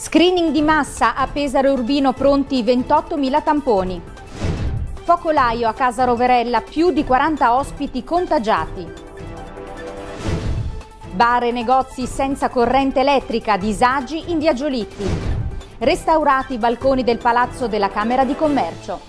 Screening di massa a Pesaro Urbino pronti 28.000 tamponi. Focolaio a Casa Roverella più di 40 ospiti contagiati. Bar e negozi senza corrente elettrica, disagi in via Giolitti. Restaurati i balconi del Palazzo della Camera di Commercio.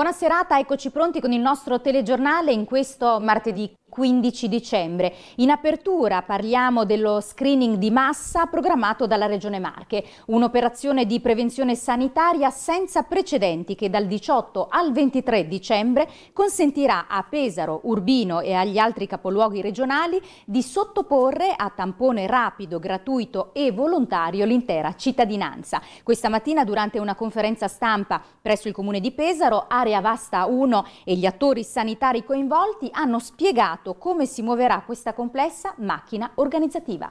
Buona serata, eccoci pronti con il nostro telegiornale in questo martedì 15 dicembre. In apertura parliamo dello screening di massa programmato dalla Regione Marche, un'operazione di prevenzione sanitaria senza precedenti che dal 18 al 23 dicembre consentirà a Pesaro, Urbino e agli altri capoluoghi regionali di sottoporre a tampone rapido, gratuito e volontario l'intera cittadinanza. Questa mattina durante una conferenza stampa presso il Comune di Pesaro, Area Vasta 1 e gli attori sanitari coinvolti hanno spiegato indicato come si muoverà questa complessa macchina organizzativa.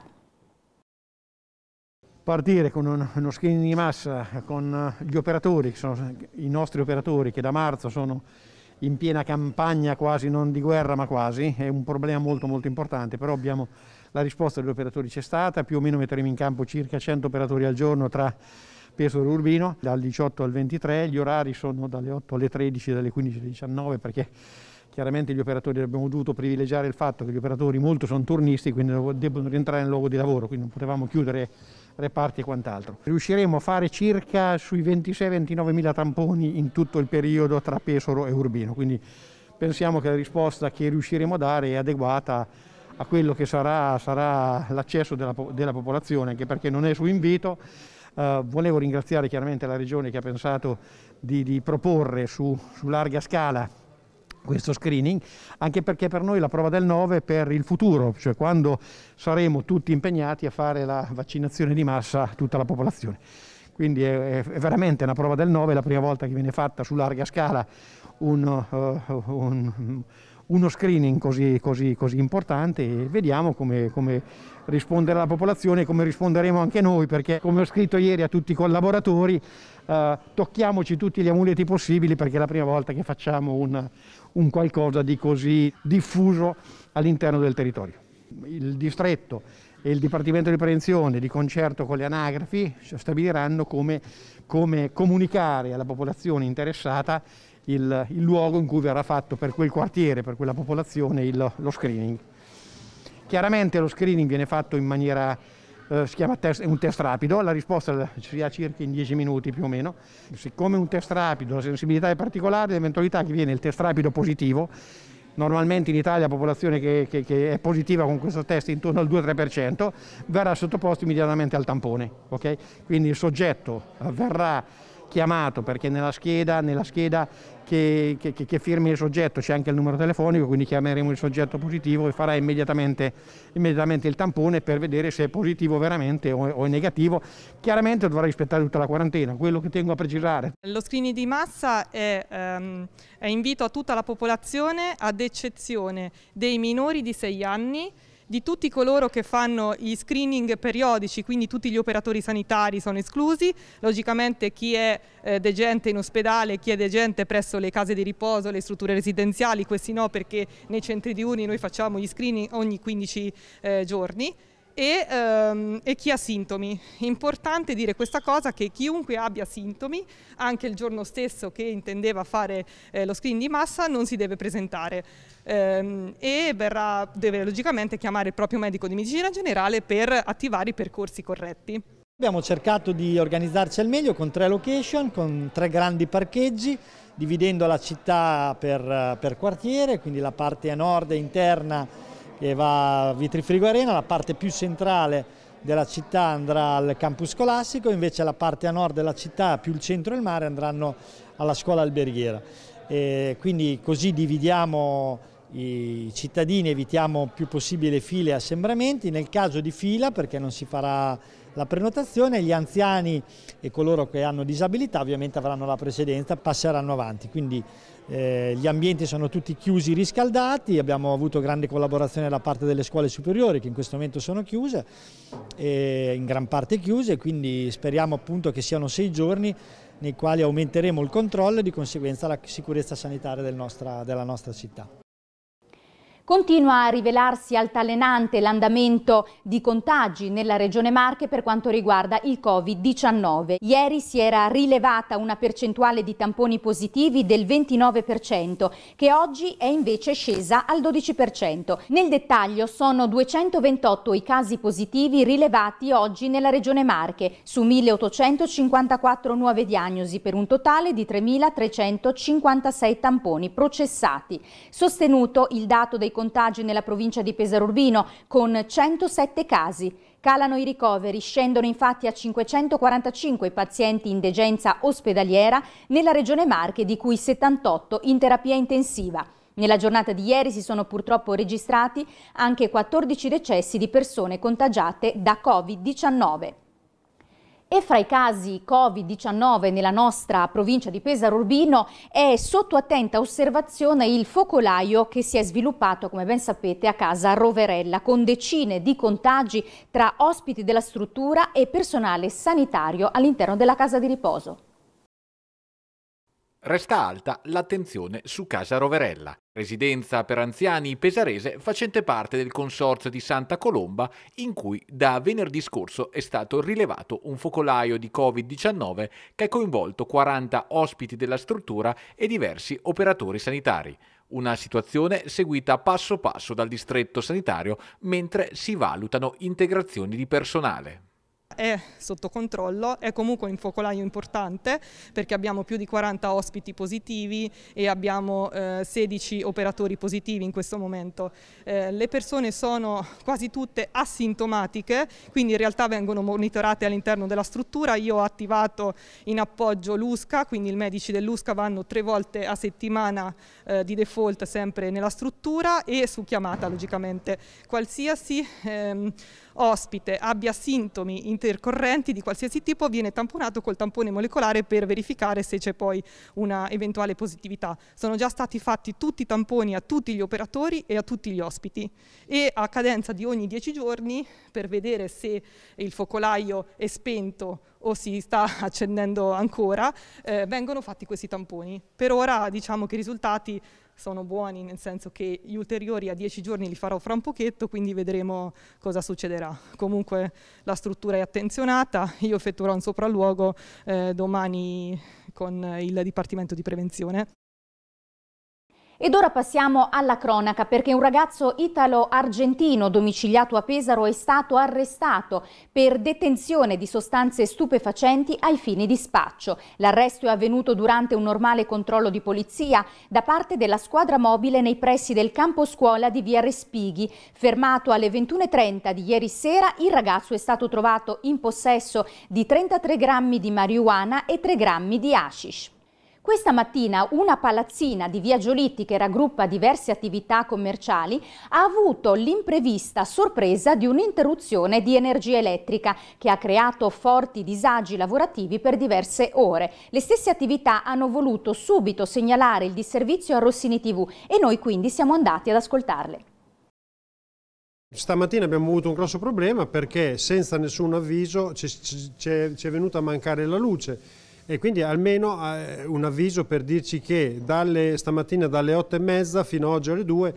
Partire con uno screening di massa con eh, gli operatori, che sono i nostri operatori che da marzo sono in piena campagna quasi, non di guerra ma quasi, è un problema molto molto importante, però abbiamo la risposta degli operatori c'è stata, più o meno metteremo in campo circa 100 operatori al giorno tra peso dell'Urbino, dal 18 al 23, gli orari sono dalle 8 alle 13, dalle 15 alle 19 perché chiaramente gli operatori abbiamo dovuto privilegiare il fatto che gli operatori molto sono turnisti, quindi devono rientrare nel luogo di lavoro, quindi non potevamo chiudere reparti e quant'altro. Riusciremo a fare circa sui 26-29 mila tamponi in tutto il periodo tra Pesaro e Urbino, quindi pensiamo che la risposta che riusciremo a dare è adeguata a quello che sarà, sarà l'accesso della, della, popolazione, anche perché non è su invito. Eh, volevo ringraziare chiaramente la Regione che ha pensato di, di proporre su, su larga scala questo screening, anche perché per noi la prova del 9 è per il futuro, cioè quando saremo tutti impegnati a fare la vaccinazione di massa a tutta la popolazione. Quindi è, è veramente una prova del 9, la prima volta che viene fatta su larga scala un, uh, un, uno screening così, così, così, importante e vediamo come, come rispondere la popolazione e come risponderemo anche noi, perché come ho scritto ieri a tutti i collaboratori, eh, tocchiamoci tutti gli amuleti possibili perché è la prima volta che facciamo un, un qualcosa di così diffuso all'interno del territorio. Il distretto e il Dipartimento di Prevenzione, di concerto con le anagrafi, stabiliranno come, come comunicare alla popolazione interessata il, il, luogo in cui verrà fatto per quel quartiere, per quella popolazione, il, lo screening. Chiaramente lo screening viene fatto in maniera eh, si chiama test, è un test rapido, la risposta si ha circa in 10 minuti più o meno. Siccome un test rapido, la sensibilità è particolare, l'eventualità che viene il test rapido positivo, normalmente in Italia la popolazione che, che, che è positiva con questo test è intorno al 2-3%, verrà sottoposto immediatamente al tampone. Okay? Quindi il soggetto verrà chiamato perché nella scheda, nella scheda che, che, che, firmi il soggetto, c'è anche il numero telefonico, quindi chiameremo il soggetto positivo e farà immediatamente, immediatamente il tampone per vedere se è positivo veramente o, o, è negativo. Chiaramente dovrà rispettare tutta la quarantena, quello che tengo a precisare. Lo screening di massa è, ehm, è invito a tutta la popolazione ad eccezione dei minori di 6 anni di tutti coloro che fanno gli screening periodici, quindi tutti gli operatori sanitari sono esclusi, logicamente chi è eh, degente in ospedale, chi è degente presso le case di riposo, le strutture residenziali, questi no perché nei centri di uni noi facciamo gli screening ogni 15 eh, giorni e, ehm, e, chi ha sintomi. È importante dire questa cosa che chiunque abbia sintomi, anche il giorno stesso che intendeva fare eh, lo screen di massa, non si deve presentare ehm, e verrà, deve logicamente chiamare il proprio medico di medicina generale per attivare i percorsi corretti. Abbiamo cercato di organizzarci al meglio con tre location, con tre grandi parcheggi, dividendo la città per, per quartiere, quindi la parte a nord e interna che va a Vitrifrigo Arena, la parte più centrale della città andrà al campus scolastico, invece la parte a nord della città, più il centro e il mare, andranno alla scuola alberghiera. E quindi così dividiamo i cittadini, evitiamo più possibile file e assembramenti, nel caso di fila perché non si farà la prenotazione, gli anziani e coloro che hanno disabilità ovviamente avranno la precedenza, passeranno avanti, quindi eh, gli ambienti sono tutti chiusi, riscaldati, abbiamo avuto grande collaborazione da parte delle scuole superiori che in questo momento sono chiuse, eh, in gran parte chiuse, quindi speriamo appunto che siano sei giorni nei quali aumenteremo il controllo e di conseguenza la sicurezza sanitaria del nostra, della nostra città. Continua a rivelarsi altalenante l'andamento di contagi nella regione Marche per quanto riguarda il Covid-19. Ieri si era rilevata una percentuale di tamponi positivi del 29%, che oggi è invece scesa al 12%. Nel dettaglio sono 228 i casi positivi rilevati oggi nella regione Marche, su 1854 nuove diagnosi per un totale di 3356 tamponi processati. Sostenuto il dato dei contagi nella provincia di Pesaro Urbino, con 107 casi. Calano i ricoveri, scendono infatti a 545 pazienti in degenza ospedaliera nella regione Marche, di cui 78 in terapia intensiva. Nella giornata di ieri si sono purtroppo registrati anche 14 decessi di persone contagiate da Covid-19. E fra i casi Covid-19 nella nostra provincia di Pesaro Urbino è sotto attenta osservazione il focolaio che si è sviluppato, come ben sapete, a casa Roverella, con decine di contagi tra ospiti della struttura e personale sanitario all'interno della casa di riposo. Resta alta l'attenzione su Casa Roverella, residenza per anziani pesarese facente parte del consorzio di Santa Colomba, in cui da venerdì scorso è stato rilevato un focolaio di Covid-19 che ha coinvolto 40 ospiti della struttura e diversi operatori sanitari. Una situazione seguita passo passo dal distretto sanitario mentre si valutano integrazioni di personale è sotto controllo, è comunque un focolaio importante perché abbiamo più di 40 ospiti positivi e abbiamo eh, 16 operatori positivi in questo momento. Eh, le persone sono quasi tutte asintomatiche, quindi in realtà vengono monitorate all'interno della struttura. Io ho attivato in appoggio l'USCA, quindi i medici dell'USCA vanno tre volte a settimana eh, di default sempre nella struttura e su chiamata logicamente. Qualsiasi ehm, ospite abbia sintomi intercorrenti di qualsiasi tipo viene tamponato col tampone molecolare per verificare se c'è poi una eventuale positività. Sono già stati fatti tutti i tamponi a tutti gli operatori e a tutti gli ospiti e a cadenza di ogni 10 giorni per vedere se il focolaio è spento o si sta accendendo ancora, eh, vengono fatti questi tamponi. Per ora diciamo che i risultati sono buoni, nel senso che gli ulteriori a 10 giorni li farò fra un pochetto, quindi vedremo cosa succederà. Comunque la struttura è attenzionata, io effettuerò un sopralluogo eh, domani con il Dipartimento di Prevenzione. Ed ora passiamo alla cronaca perché un ragazzo italo-argentino domiciliato a Pesaro è stato arrestato per detenzione di sostanze stupefacenti ai fini di spaccio. L'arresto è avvenuto durante un normale controllo di polizia da parte della squadra mobile nei pressi del campo scuola di via Respighi. Fermato alle 21.30 di ieri sera il ragazzo è stato trovato in possesso di 33 grammi di marijuana e 3 grammi di hashish. Questa mattina una palazzina di Via Giolitti che raggruppa diverse attività commerciali ha avuto l'imprevista sorpresa di un'interruzione di energia elettrica che ha creato forti disagi lavorativi per diverse ore. Le stesse attività hanno voluto subito segnalare il disservizio a Rossini TV e noi quindi siamo andati ad ascoltarle. Stamattina abbiamo avuto un grosso problema perché senza nessun avviso ci è venuta a mancare la luce e quindi almeno eh, un avviso per dirci che dalle, stamattina dalle 8 e mezza fino a oggi alle 2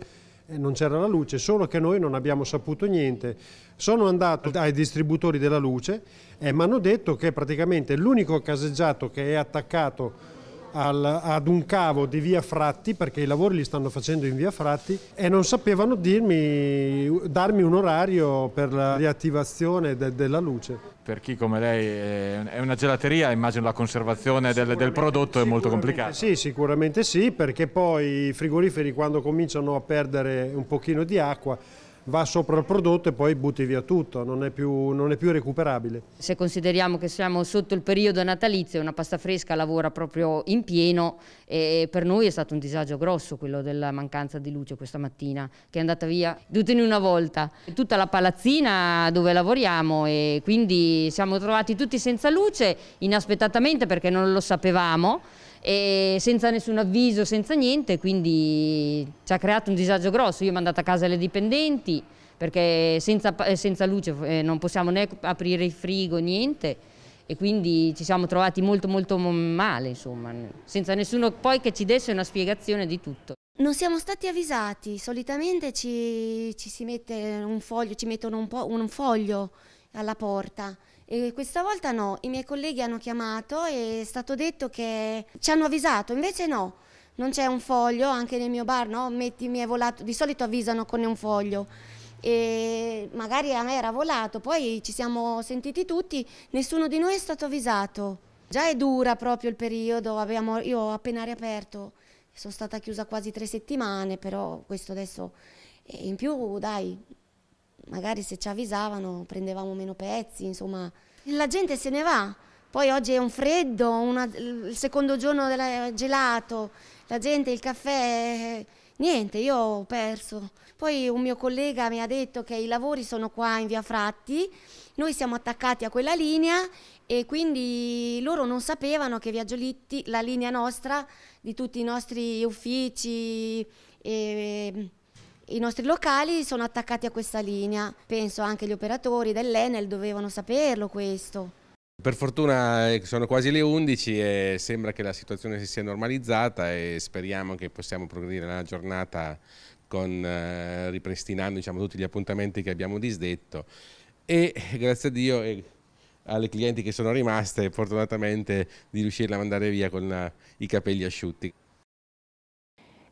eh, non c'era la luce, solo che noi non abbiamo saputo niente. Sono andato ai distributori della luce e mi hanno detto che praticamente l'unico caseggiato che è attaccato al, ad un cavo di via Fratti, perché i lavori li stanno facendo in via Fratti, e non sapevano dirmi, darmi un orario per la riattivazione de, della luce. Per chi come lei è una gelateria, immagino la conservazione del, del prodotto è molto complicata. Sì, sicuramente sì, perché poi i frigoriferi quando cominciano a perdere un pochino di acqua va sopra il prodotto e poi butti via tutto, non è, più, non è più recuperabile. Se consideriamo che siamo sotto il periodo natalizio, una pasta fresca lavora proprio in pieno e per noi è stato un disagio grosso quello della mancanza di luce questa mattina che è andata via tutta in una volta, tutta la palazzina dove lavoriamo e quindi siamo trovati tutti senza luce inaspettatamente perché non lo sapevamo e senza nessun avviso, senza niente, quindi ci ha creato un disagio grosso. Io ho mandato a casa le dipendenti perché senza, eh, senza luce eh, non possiamo né aprire il frigo, niente e quindi ci siamo trovati molto molto male, insomma, senza nessuno poi che ci desse una spiegazione di tutto. Non siamo stati avvisati, solitamente ci, ci si mette un foglio, ci mettono un, un foglio alla porta e questa volta no, i miei colleghi hanno chiamato e è stato detto che ci hanno avvisato, invece no, non c'è un foglio, anche nel mio bar no, mettimi è volato, di solito avvisano con un foglio. E magari a me era volato, poi ci siamo sentiti tutti, nessuno di noi è stato avvisato. Già è dura proprio il periodo, abbiamo, io ho appena riaperto, sono stata chiusa quasi tre settimane, però questo adesso in più dai, magari se ci avvisavano prendevamo meno pezzi, insomma. La gente se ne va, poi oggi è un freddo, una, il secondo giorno del gelato, la gente, il caffè, niente, io ho perso. Poi un mio collega mi ha detto che i lavori sono qua in via Fratti, noi siamo attaccati a quella linea e quindi loro non sapevano che via Giolitti, la linea nostra, di tutti i nostri uffici e ehm, i nostri locali sono attaccati a questa linea, penso anche gli operatori dell'Enel dovevano saperlo questo. Per fortuna eh, sono quasi le 11 e sembra che la situazione si sia normalizzata e speriamo che possiamo progredire nella giornata con, eh, ripristinando diciamo, tutti gli appuntamenti che abbiamo disdetto e eh, grazie a Dio e eh, alle clienti che sono rimaste fortunatamente di riuscirla a mandare via con la, i capelli asciutti.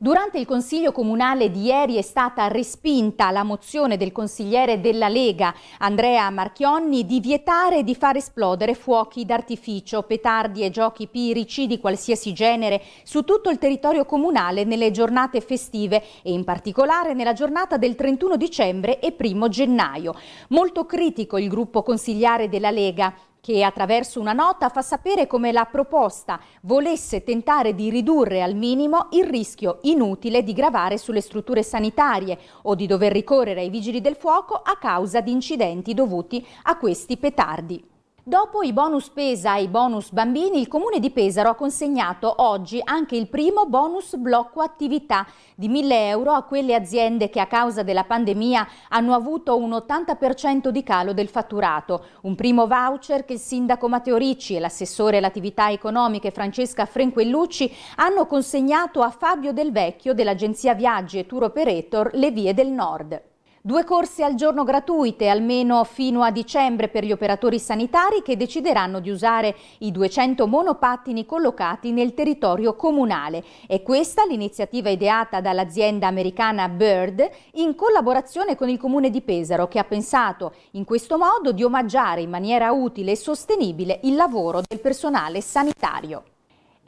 Durante il Consiglio Comunale di ieri è stata respinta la mozione del consigliere della Lega, Andrea Marchionni, di vietare di far esplodere fuochi d'artificio, petardi e giochi pirici di qualsiasi genere su tutto il territorio comunale nelle giornate festive e in particolare nella giornata del 31 dicembre e 1 gennaio. Molto critico il gruppo consigliare della Lega, che attraverso una nota fa sapere come la proposta volesse tentare di ridurre al minimo il rischio inutile di gravare sulle strutture sanitarie o di dover ricorrere ai vigili del fuoco a causa di incidenti dovuti a questi petardi. Dopo i bonus Pesa e i bonus bambini, il Comune di Pesaro ha consegnato oggi anche il primo bonus blocco attività di 1000 euro a quelle aziende che a causa della pandemia hanno avuto un 80% di calo del fatturato. Un primo voucher che il sindaco Matteo Ricci e l'assessore alle attività economiche Francesca Frenquellucci hanno consegnato a Fabio Del Vecchio dell'agenzia Viaggi e Tour Operator Le Vie del Nord. Due corse al giorno gratuite almeno fino a dicembre per gli operatori sanitari che decideranno di usare i 200 monopattini collocati nel territorio comunale. È questa l'iniziativa ideata dall'azienda americana Bird in collaborazione con il comune di Pesaro che ha pensato in questo modo di omaggiare in maniera utile e sostenibile il lavoro del personale sanitario.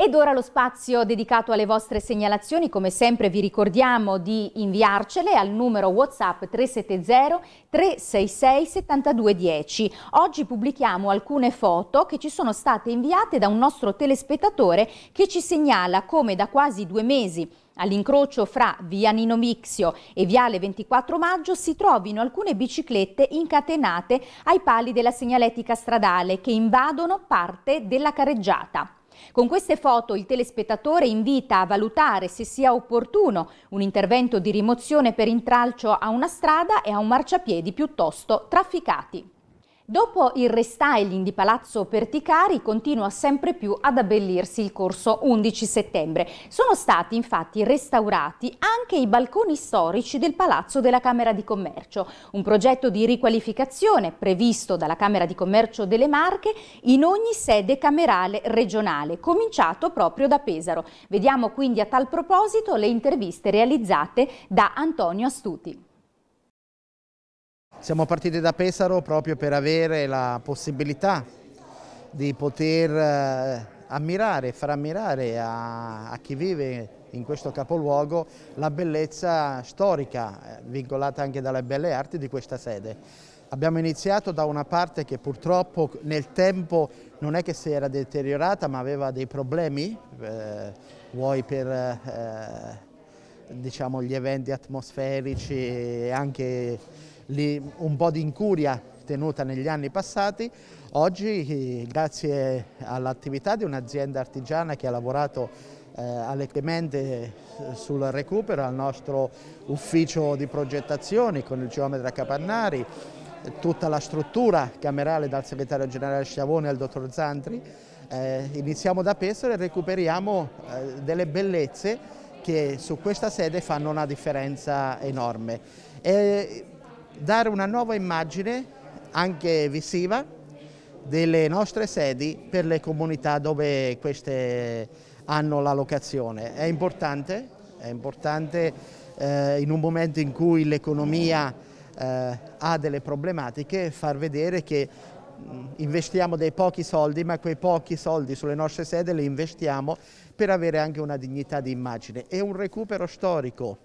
Ed ora lo spazio dedicato alle vostre segnalazioni, come sempre vi ricordiamo di inviarcele al numero WhatsApp 370 366 7210. Oggi pubblichiamo alcune foto che ci sono state inviate da un nostro telespettatore che ci segnala come da quasi due mesi All'incrocio fra via Nino Mixio e viale 24 maggio si trovino alcune biciclette incatenate ai pali della segnaletica stradale che invadono parte della carreggiata. Con queste foto il telespettatore invita a valutare se sia opportuno un intervento di rimozione per intralcio a una strada e a un marciapiedi piuttosto trafficati. Dopo il restyling di Palazzo Perticari continua sempre più ad abbellirsi il corso 11 settembre. Sono stati infatti restaurati anche i balconi storici del Palazzo della Camera di Commercio, un progetto di riqualificazione previsto dalla Camera di Commercio delle Marche in ogni sede camerale regionale, cominciato proprio da Pesaro. Vediamo quindi a tal proposito le interviste realizzate da Antonio Astuti. Siamo partiti da Pesaro proprio per avere la possibilità di poter eh, ammirare, far ammirare a, a chi vive in questo capoluogo la bellezza storica, eh, vincolata anche dalle belle arti di questa sede. Abbiamo iniziato da una parte che purtroppo nel tempo non è che si era deteriorata ma aveva dei problemi, eh, vuoi per eh, diciamo, gli eventi atmosferici e anche un po' di incuria tenuta negli anni passati, oggi eh, grazie all'attività di un'azienda artigiana che ha lavorato eh, alle Clemente eh, sul recupero, al nostro ufficio di progettazione con il geometra Capannari, tutta la struttura camerale dal segretario generale Sciavone al dottor Zantri, eh, iniziamo da Pesaro e recuperiamo eh, delle bellezze che su questa sede fanno una differenza enorme. E dare una nuova immagine anche visiva delle nostre sedi per le comunità dove queste hanno la locazione. È importante, è importante eh, in un momento in cui l'economia eh, ha delle problematiche far vedere che mm, investiamo dei pochi soldi, ma quei pochi soldi sulle nostre sedi li investiamo per avere anche una dignità di immagine e un recupero storico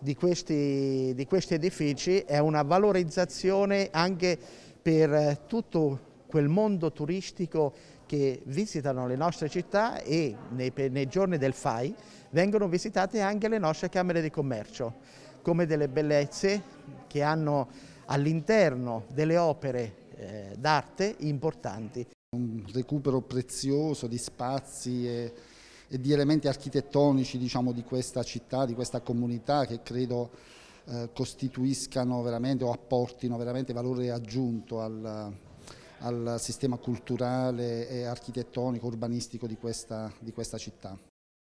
di questi, di questi edifici è una valorizzazione anche per tutto quel mondo turistico che visitano le nostre città e nei, nei, giorni del FAI vengono visitate anche le nostre Camere di Commercio come delle bellezze che hanno all'interno delle opere eh, d'arte importanti. Un recupero prezioso di spazi e e di elementi architettonici diciamo, di questa città, di questa comunità che credo eh, costituiscano veramente o apportino veramente valore aggiunto al, al sistema culturale e architettonico, urbanistico di questa, di questa città.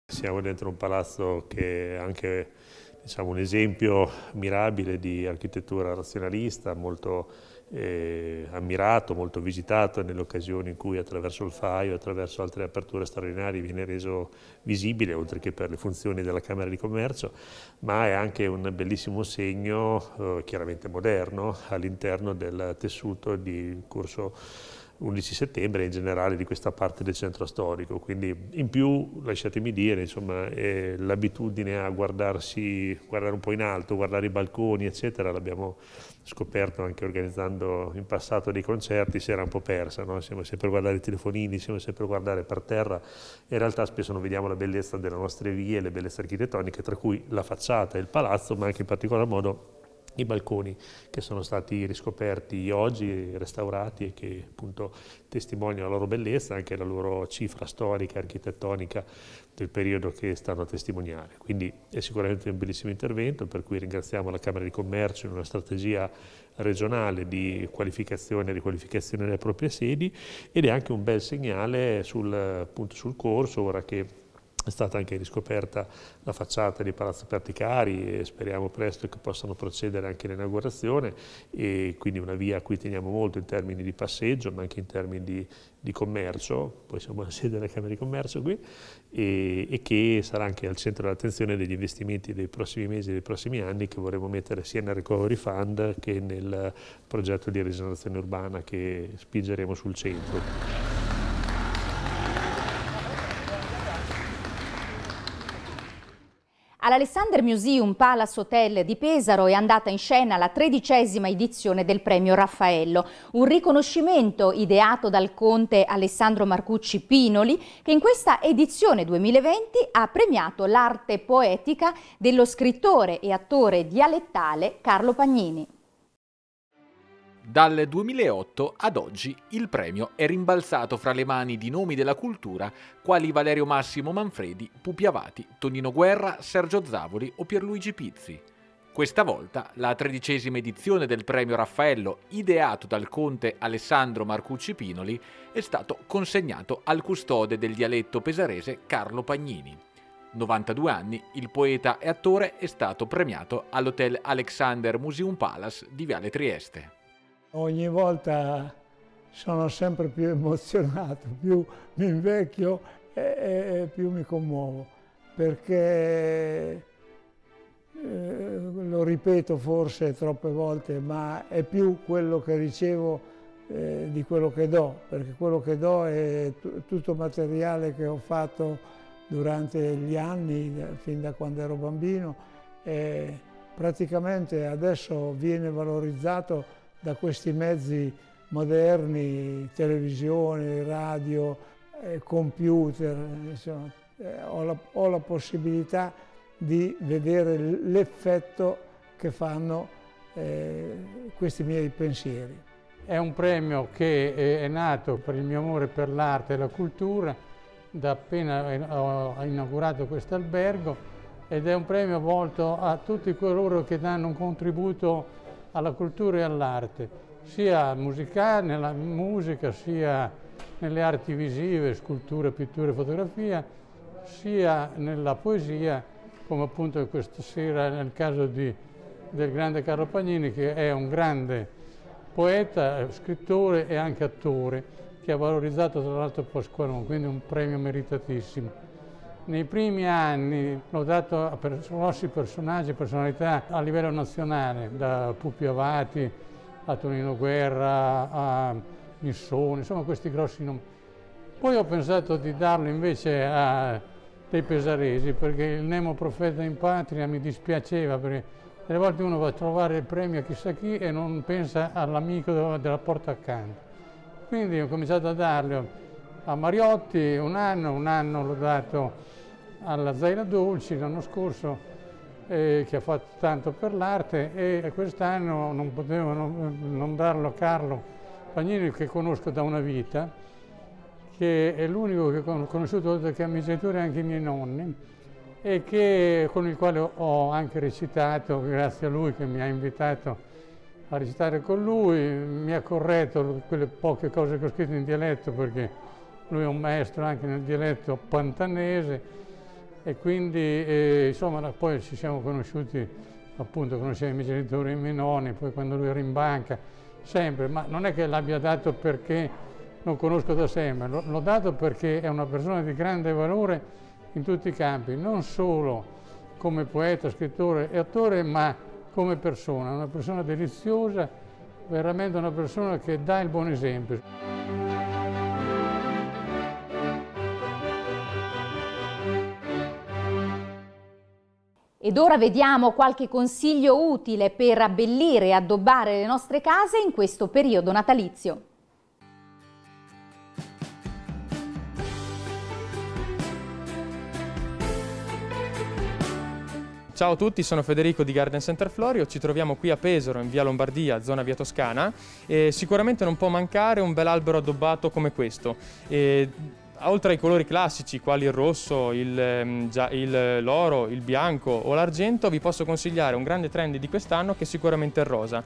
Siamo dentro un palazzo che è anche diciamo, un esempio mirabile di architettura razionalista, molto eh, ammirato, molto visitato nelle occasioni in cui attraverso il FAI o attraverso altre aperture straordinarie viene reso visibile, oltre che per le funzioni della Camera di Commercio, ma è anche un bellissimo segno eh, chiaramente moderno all'interno del tessuto di corso 11 settembre e in generale di questa parte del centro storico. Quindi in più, lasciatemi dire, eh, l'abitudine a guardarsi, guardare un po' in alto, guardare i balconi, eccetera, l'abbiamo scoperto anche organizzando in passato dei concerti, si era un po' persa, no? siamo sempre a guardare i telefonini, siamo sempre a guardare per terra, in realtà spesso non vediamo la bellezza delle nostre vie, le bellezze architettoniche, tra cui la facciata e il palazzo, ma anche in particolar modo i balconi che sono stati riscoperti oggi, restaurati e che appunto testimoniano la loro bellezza, anche la loro cifra storica, architettonica del periodo che stanno a testimoniare. Quindi è sicuramente un bellissimo intervento, per cui ringraziamo la Camera di Commercio in una strategia regionale di qualificazione e riqualificazione delle proprie sedi ed è anche un bel segnale sul, appunto, sul corso, ora che è stata anche riscoperta la facciata di Palazzo Perticari e speriamo presto che possano procedere anche l'inaugurazione e quindi una via a cui teniamo molto in termini di passeggio ma anche in termini di, di commercio, poi siamo alla sede della Camera di Commercio qui e, e che sarà anche al centro dell'attenzione degli investimenti dei prossimi mesi e dei prossimi anni che vorremmo mettere sia nel Recovery Fund che nel progetto di rigenerazione urbana che spingeremo sul centro. All'Alexander Museum Palace Hotel di Pesaro è andata in scena la tredicesima edizione del premio Raffaello, un riconoscimento ideato dal conte Alessandro Marcucci Pinoli che in questa edizione 2020 ha premiato l'arte poetica dello scrittore e attore dialettale Carlo Pagnini. Dal 2008 ad oggi il premio è rimbalzato fra le mani di nomi della cultura quali Valerio Massimo Manfredi, Pupi Avati, Tonino Guerra, Sergio Zavoli o Pierluigi Pizzi. Questa volta la tredicesima edizione del premio Raffaello, ideato dal conte Alessandro Marcucci Pinoli, è stato consegnato al custode del dialetto pesarese Carlo Pagnini. 92 anni, il poeta e attore è stato premiato all'Hotel Alexander Museum Palace di Viale Trieste. Ogni volta sono sempre più emozionato, più mi invecchio e, e, più mi commuovo, perché eh, lo ripeto forse troppe volte, ma è più quello che ricevo eh, di quello che do, perché quello che do è tutto materiale che ho fatto durante gli anni, fin da quando ero bambino, e praticamente adesso viene valorizzato da questi mezzi moderni, televisione, radio, eh, computer, insomma, eh, ho, la, ho la possibilità di vedere l'effetto che fanno eh, questi miei pensieri. È un premio che è nato per il mio amore per l'arte e la cultura, da appena ho inaugurato questo albergo, ed è un premio volto a tutti coloro che danno un contributo alla cultura e all'arte, sia musicale, nella musica, sia nelle arti visive, scultura, pittura e fotografia, sia nella poesia, come appunto questa sera nel caso di, del grande Carlo Pagnini, che è un grande poeta, scrittore e anche attore, che ha valorizzato tra l'altro Pasqualone, quindi un premio meritatissimo. Nei primi anni l'ho dato a grossi personaggi e personalità a livello nazionale, da Puppio Avati a Tonino Guerra a Missoni, insomma questi grossi nomi. Poi ho pensato di darlo invece a dei pesaresi perché il Nemo Profeta in Patria mi dispiaceva perché delle volte uno va a trovare il premio a chissà chi e non pensa all'amico della porta accanto. Quindi ho cominciato a darlo a Mariotti un anno, un anno l'ho dato alla Zaina Dolci l'anno scorso eh, che ha fatto tanto per l'arte e quest'anno non potevo non darlo a Carlo Pagnini che conosco da una vita che è l'unico che ho conosciuto oltre che a amministratore anche i miei nonni e che, con il quale ho anche recitato, grazie a lui che mi ha invitato a recitare con lui, mi ha corretto quelle poche cose che ho scritto in dialetto perché lui è un maestro anche nel dialetto pantanese e quindi eh, insomma poi ci siamo conosciuti appunto conoscevo i miei genitori e i miei nonni, poi quando lui era in banca, sempre, ma non è che l'abbia dato perché non conosco da sempre, l'ho dato perché è una persona di grande valore in tutti i campi, non solo come poeta, scrittore e attore, ma come persona, una persona deliziosa, veramente una persona che dà il buon esempio. Ed ora vediamo qualche consiglio utile per abbellire e addobbare le nostre case in questo periodo natalizio. Ciao a tutti, sono Federico di Garden Center Florio, ci troviamo qui a Pesaro, in via Lombardia, zona via Toscana e sicuramente non può mancare un bel albero addobbato come questo. E Oltre ai colori classici quali il rosso, ehm, eh, l'oro, il, il bianco o l'argento, vi posso consigliare un grande trend di quest'anno che è sicuramente il rosa.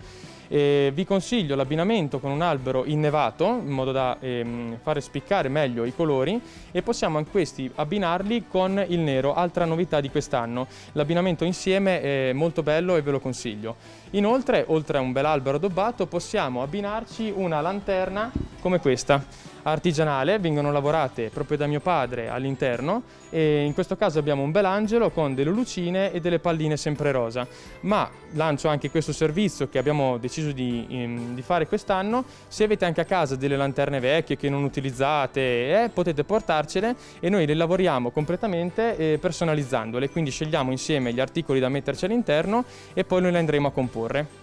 E vi consiglio l'abbinamento con un albero innevato in modo da ehm, fare spiccare meglio i colori e possiamo anche questi abbinarli con il nero, altra novità di quest'anno. L'abbinamento insieme è molto bello e ve lo consiglio. Inoltre, oltre a un bel albero addobbato, possiamo abbinarci una lanterna come questa artigianale, vengono lavorate proprio da mio padre all'interno e in questo caso abbiamo un bel angelo con delle lucine e delle palline sempre rosa. Ma lancio anche questo servizio che abbiamo deciso di, ehm, di fare quest'anno, se avete anche a casa delle lanterne vecchie che non utilizzate eh, potete portarcele e noi le lavoriamo completamente eh, personalizzandole, quindi scegliamo insieme gli articoli da metterci all'interno e poi noi le andremo a comporre.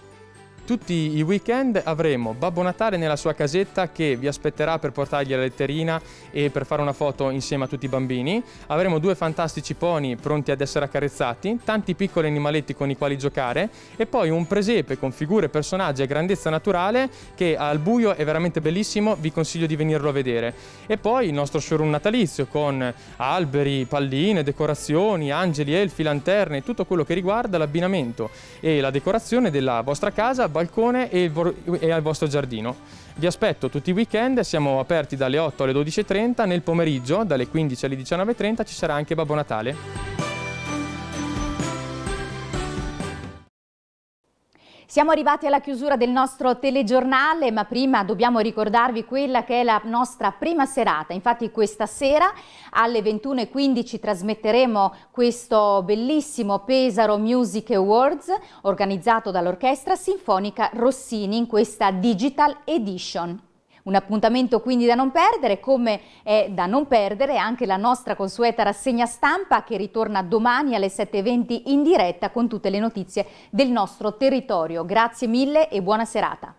Tutti i weekend avremo Babbo Natale nella sua casetta che vi aspetterà per portargli la letterina e per fare una foto insieme a tutti i bambini. Avremo due fantastici pony pronti ad essere accarezzati, tanti piccoli animaletti con i quali giocare e poi un presepe con figure, personaggi e grandezza naturale che al buio è veramente bellissimo, vi consiglio di venirlo a vedere. E poi il nostro showroom natalizio con alberi, palline, decorazioni, angeli, elfi, lanterne, tutto quello che riguarda l'abbinamento e la decorazione della vostra casa balcone e, e al vostro giardino. Vi aspetto tutti i weekend, siamo aperti dalle 8 alle 12.30, nel pomeriggio dalle 15 alle 19.30 ci sarà anche Babbo Natale. Siamo arrivati alla chiusura del nostro telegiornale, ma prima dobbiamo ricordarvi quella che è la nostra prima serata. Infatti questa sera alle 21.15 trasmetteremo questo bellissimo Pesaro Music Awards organizzato dall'Orchestra Sinfonica Rossini in questa Digital Edition. Un appuntamento quindi da non perdere, come è da non perdere anche la nostra consueta rassegna stampa che ritorna domani alle 7.20 in diretta con tutte le notizie del nostro territorio. Grazie mille e buona serata.